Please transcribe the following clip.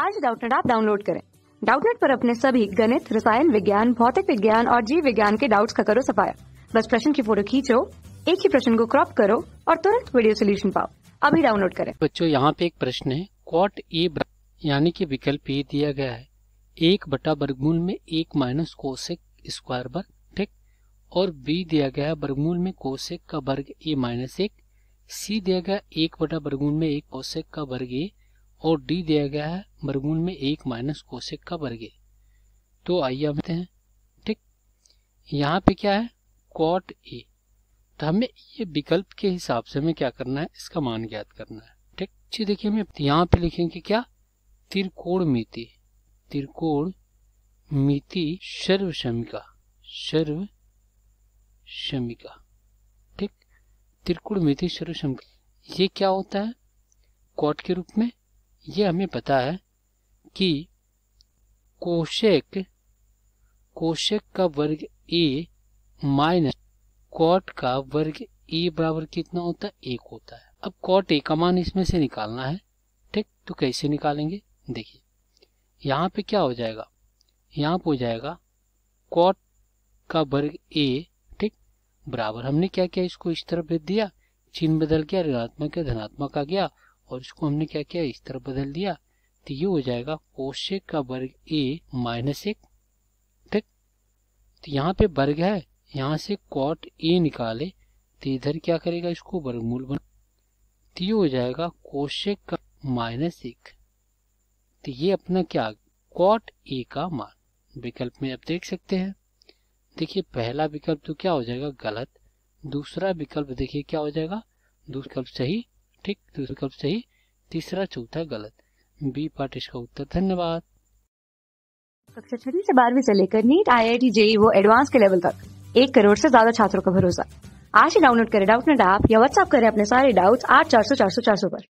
आज डाउटनेट आप डाउनलोड करें डाउटनेट पर अपने सभी गणित रसायन विज्ञान भौतिक विज्ञान और जीव विज्ञान के डाउट्स का करो सफाया बस प्रश्न की फोटो खींचो एक ही प्रश्न को क्रॉप करो और तुरंत वीडियो सोल्यूशन पाओ अभी डाउनलोड करें बच्चों यहाँ पे एक प्रश्न है क्वाट ए यानी कि विकल्प ए दिया गया है एक बटा वर्गमूल में एक माइनस कोशिक स्क्वायर वर्ग ठीक और बी दिया गया है वर्गमूल में कोशिक का वर्ग ए माइनस एक सी दिया गया एक बटा वर्गमूल में एक कोशिक का वर्ग ए और डी दिया गया है वर्गमूल में एक माइनस कोशिक का वर्ग तो आइए हम हैं ठीक यहाँ पे क्या है कॉट ए तो हमें ये विकल्प के हिसाब से हमें क्या करना है इसका मान ज्ञात करना है ठीक जी देखिए हमें यहाँ पे लिखेंगे क्या त्रिकोण मिति त्रिकोण मिति सर्व शमिका सर्व शमिका ठीक त्रिकोण मिति सर्व शमिका ये क्या होता है कॉट के रूप में ये हमें पता है कि कोशेक कोशेक का वर्ग ए माइनस कॉट का वर्ग ए बराबर कितना होता है एक होता है अब कॉट ए का मान इसमें से निकालना है ठीक तो कैसे निकालेंगे देखिए यहाँ पे क्या हो जाएगा यहाँ पे हो जाएगा कॉट का वर्ग ए ठीक बराबर हमने क्या किया इसको इस तरफ भेज दिया चिन्ह बदल गया ऋणात्मक या धनात्मक आ गया और इसको हमने क्या किया इस तरफ बदल दिया तो ये हो जाएगा कोशेक का वर्ग ए माइनस एक ठीक तो यहाँ पे वर्ग है यहाँ से कॉट ए निकाले तो इधर क्या करेगा इसको वर्गमूल बना तो ये हो जाएगा कोशेक का माइनस एक तो ये अपना क्या कॉट ए का मान विकल्प में आप देख सकते हैं देखिए पहला विकल्प तो क्या हो जाएगा गलत दूसरा विकल्प देखिए क्या हो जाएगा दूसरा विकल्प सही ठीक दूसरा विकल्प सही तीसरा चौथा गलत बी पार्ट इसका उत्तर धन्यवाद कक्षा छठी से बारहवीं से लेकर NEET IIT JEE वो एडवांस के लेवल तक एक करोड़ से ज्यादा छात्रों का भरोसा आज ही डाउनलोड करें डाउट नेट ऐप या व्हाट्सएप करें अपने सारे डाउट्स आठ चार सौ चार सौ चार सौ पर